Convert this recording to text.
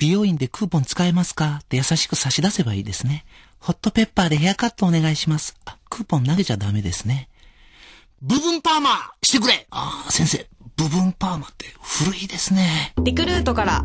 美容院でクーポン使えますかって優しく差し出せばいいですね。ホットペッパーでヘアカットお願いします。あ、クーポン投げちゃダメですね。部分パーマしてくれああ、先生、部分パーマって古いですね。リクルートから